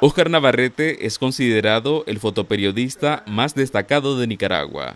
Oscar Navarrete es considerado el fotoperiodista más destacado de Nicaragua.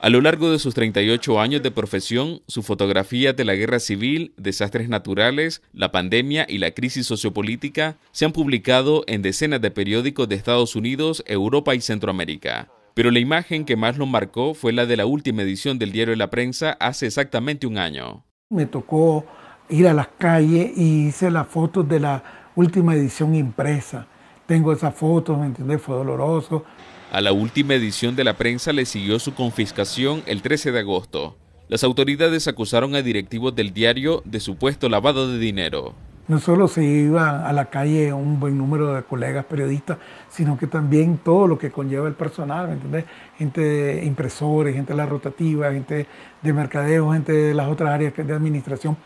A lo largo de sus 38 años de profesión, sus fotografías de la guerra civil, desastres naturales, la pandemia y la crisis sociopolítica se han publicado en decenas de periódicos de Estados Unidos, Europa y Centroamérica. Pero la imagen que más lo marcó fue la de la última edición del diario de La Prensa hace exactamente un año. Me tocó ir a las calles y hice las fotos de la última edición impresa. Tengo esas fotos, ¿me entiendes? Fue doloroso. A la última edición de la prensa le siguió su confiscación el 13 de agosto. Las autoridades acusaron a directivos del diario de supuesto lavado de dinero. No solo se iba a la calle un buen número de colegas periodistas, sino que también todo lo que conlleva el personal, ¿me entiendes? Gente de impresores, gente de la rotativa, gente de mercadeo, gente de las otras áreas de administración.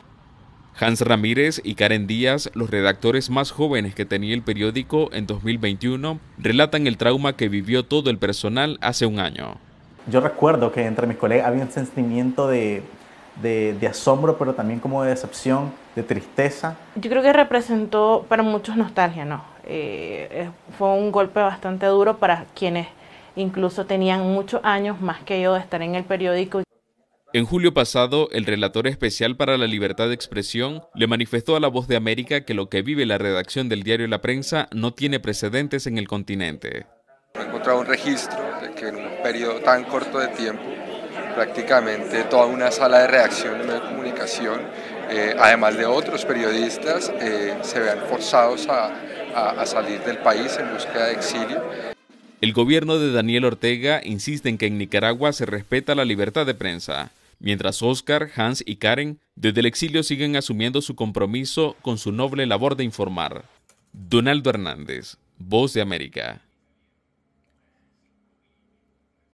Hans Ramírez y Karen Díaz, los redactores más jóvenes que tenía el periódico en 2021, relatan el trauma que vivió todo el personal hace un año. Yo recuerdo que entre mis colegas había un sentimiento de, asombro, pero también como de decepción, de tristeza. Yo creo que representó para muchos nostalgia, ¿no? Eh, eh, fue un golpe bastante duro para quienes incluso tenían muchos años más que yo de estar en el periódico. En julio pasado, el relator especial para la libertad de expresión le manifestó a La Voz de América que lo que vive la redacción del diario La Prensa no tiene precedentes en el continente. No He encontrado un registro de que en un periodo tan corto de tiempo, prácticamente toda una sala de reacción de comunicación, eh, además de otros periodistas, eh, se vean forzados a, a salir del país en búsqueda de exilio. El gobierno de Daniel Ortega insiste en que en Nicaragua se respeta la libertad de prensa mientras Oscar, Hans y Karen desde el exilio siguen asumiendo su compromiso con su noble labor de informar. Donaldo Hernández, Voz de América.